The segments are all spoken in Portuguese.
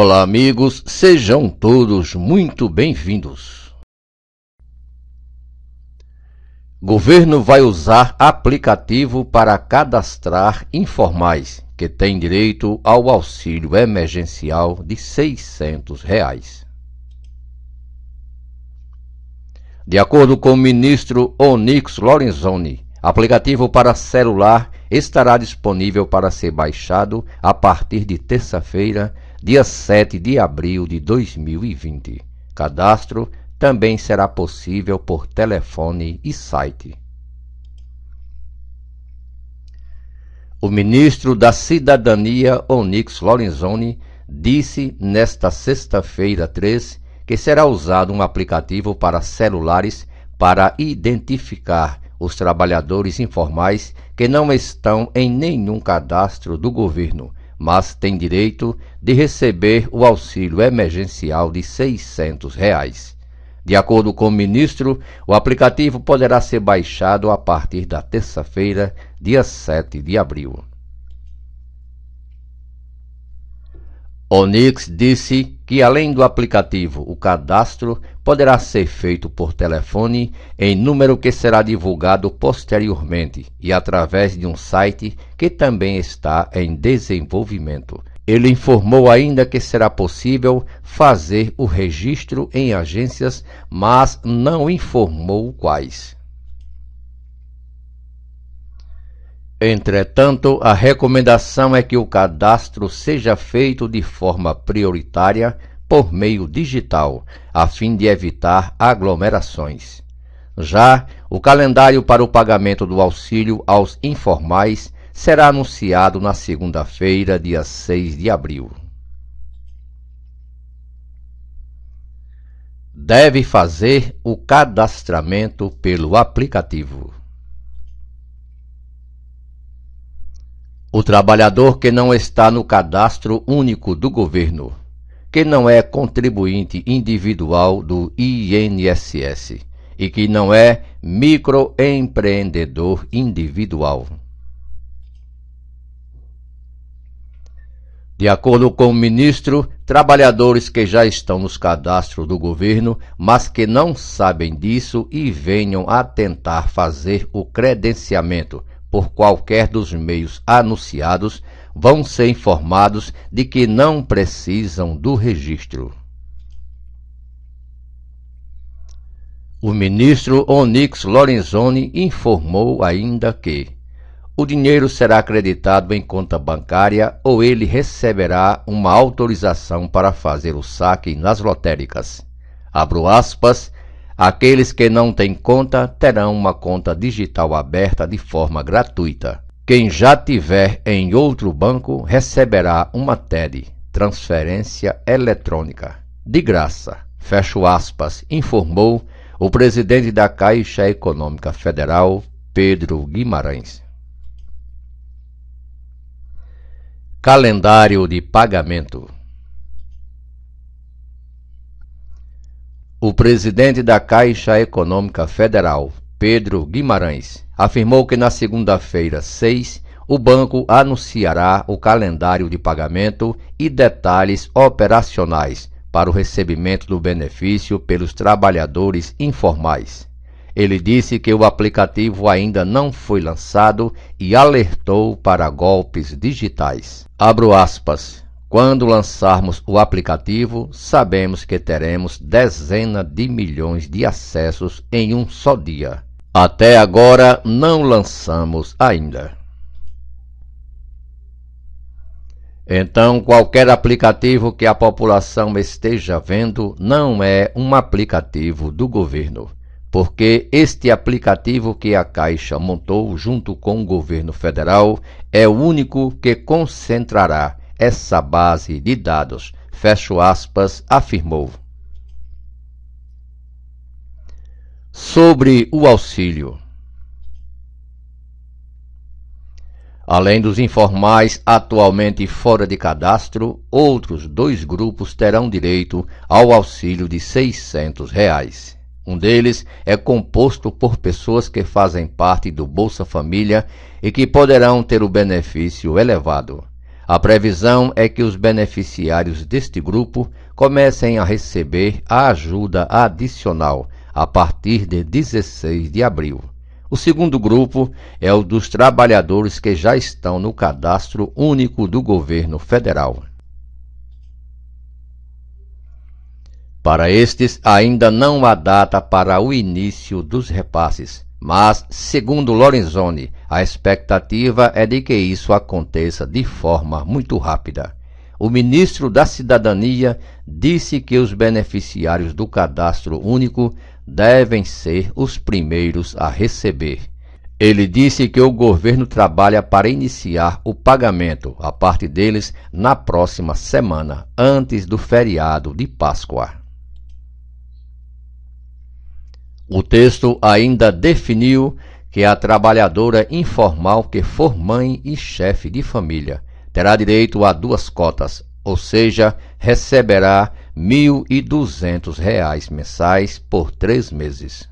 Olá, amigos, sejam todos muito bem-vindos. Governo vai usar aplicativo para cadastrar informais que têm direito ao auxílio emergencial de R$ 600. Reais. De acordo com o ministro Onix Lorenzoni, aplicativo para celular estará disponível para ser baixado a partir de terça-feira, dia 7 de abril de 2020. Cadastro também será possível por telefone e site. O ministro da Cidadania, Onix Lorenzoni, disse nesta sexta-feira 3 que será usado um aplicativo para celulares para identificar os trabalhadores informais que não estão em nenhum cadastro do governo mas tem direito de receber o auxílio emergencial de R$ 600. Reais. De acordo com o ministro, o aplicativo poderá ser baixado a partir da terça-feira, dia 7 de abril. Onix disse que além do aplicativo, o cadastro poderá ser feito por telefone em número que será divulgado posteriormente e através de um site que também está em desenvolvimento. Ele informou ainda que será possível fazer o registro em agências, mas não informou quais. Entretanto, a recomendação é que o cadastro seja feito de forma prioritária por meio digital, a fim de evitar aglomerações. Já o calendário para o pagamento do auxílio aos informais será anunciado na segunda-feira, dia 6 de abril. Deve fazer o cadastramento pelo aplicativo. O trabalhador que não está no cadastro único do governo, que não é contribuinte individual do INSS e que não é microempreendedor individual. De acordo com o ministro, trabalhadores que já estão nos cadastros do governo, mas que não sabem disso e venham a tentar fazer o credenciamento por qualquer dos meios anunciados, vão ser informados de que não precisam do registro. O ministro Onyx Lorenzoni informou ainda que o dinheiro será acreditado em conta bancária ou ele receberá uma autorização para fazer o saque nas lotéricas. Abro aspas Aqueles que não têm conta terão uma conta digital aberta de forma gratuita. Quem já tiver em outro banco receberá uma TED, transferência eletrônica, de graça. Fecho aspas, informou o presidente da Caixa Econômica Federal, Pedro Guimarães. Calendário de pagamento. O presidente da Caixa Econômica Federal, Pedro Guimarães, afirmou que na segunda-feira 6, o banco anunciará o calendário de pagamento e detalhes operacionais para o recebimento do benefício pelos trabalhadores informais. Ele disse que o aplicativo ainda não foi lançado e alertou para golpes digitais. Abro aspas. Quando lançarmos o aplicativo, sabemos que teremos dezenas de milhões de acessos em um só dia. Até agora não lançamos ainda. Então, qualquer aplicativo que a população esteja vendo não é um aplicativo do governo, porque este aplicativo que a Caixa montou junto com o governo federal é o único que concentrará essa base de dados, fecho aspas, afirmou. Sobre o auxílio. Além dos informais atualmente fora de cadastro, outros dois grupos terão direito ao auxílio de R$ 600. Reais. Um deles é composto por pessoas que fazem parte do Bolsa Família e que poderão ter o benefício elevado. A previsão é que os beneficiários deste grupo comecem a receber a ajuda adicional a partir de 16 de abril. O segundo grupo é o dos trabalhadores que já estão no cadastro único do governo federal. Para estes, ainda não há data para o início dos repasses mas, segundo Lorenzoni, a expectativa é de que isso aconteça de forma muito rápida. O ministro da Cidadania disse que os beneficiários do cadastro único devem ser os primeiros a receber. Ele disse que o governo trabalha para iniciar o pagamento, a parte deles, na próxima semana, antes do feriado de Páscoa. O texto ainda definiu que a trabalhadora informal que for mãe e chefe de família terá direito a duas cotas, ou seja, receberá R$ 1.200 mensais por três meses.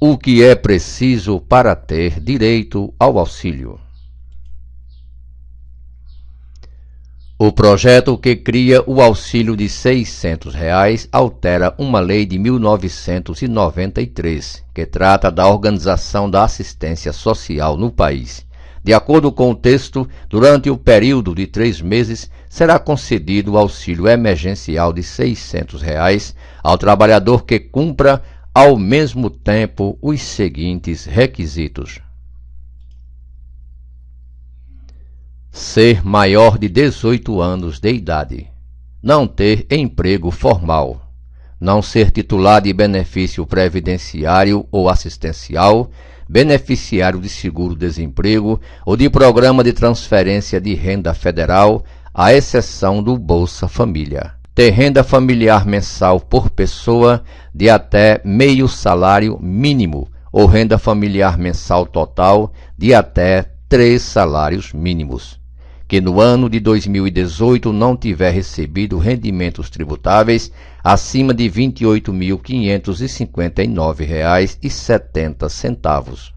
O que é preciso para ter direito ao auxílio? O projeto que cria o auxílio de R$ reais altera uma lei de 1993, que trata da organização da assistência social no país. De acordo com o texto, durante o período de três meses, será concedido o auxílio emergencial de R$ reais ao trabalhador que cumpra, ao mesmo tempo, os seguintes requisitos. Ser maior de 18 anos de idade. Não ter emprego formal. Não ser titular de benefício previdenciário ou assistencial, beneficiário de seguro-desemprego ou de programa de transferência de renda federal, à exceção do Bolsa Família. Ter renda familiar mensal por pessoa de até meio salário mínimo ou renda familiar mensal total de até três salários mínimos que no ano de 2018 não tiver recebido rendimentos tributáveis acima de R$ 28.559,70.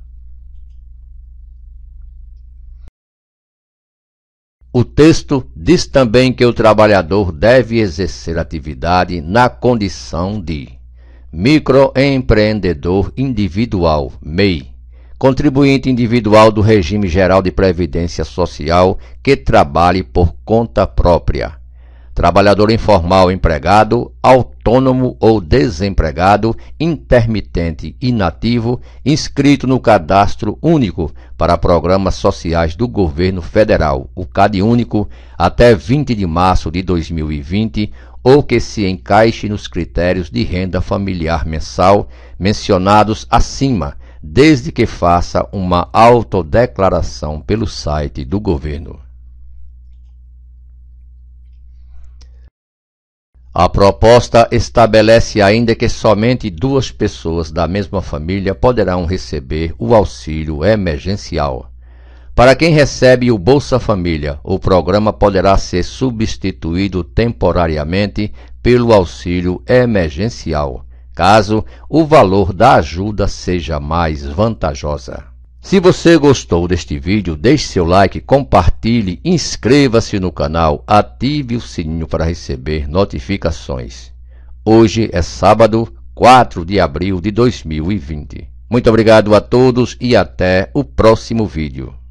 O texto diz também que o trabalhador deve exercer atividade na condição de microempreendedor individual, MEI contribuinte individual do regime geral de previdência social que trabalhe por conta própria, trabalhador informal empregado, autônomo ou desempregado, intermitente inativo, inscrito no cadastro único para programas sociais do governo federal, o CAD único, até 20 de março de 2020, ou que se encaixe nos critérios de renda familiar mensal mencionados acima desde que faça uma autodeclaração pelo site do governo. A proposta estabelece ainda que somente duas pessoas da mesma família poderão receber o auxílio emergencial. Para quem recebe o Bolsa Família, o programa poderá ser substituído temporariamente pelo auxílio emergencial caso o valor da ajuda seja mais vantajosa. Se você gostou deste vídeo, deixe seu like, compartilhe, inscreva-se no canal, ative o sininho para receber notificações. Hoje é sábado, 4 de abril de 2020. Muito obrigado a todos e até o próximo vídeo.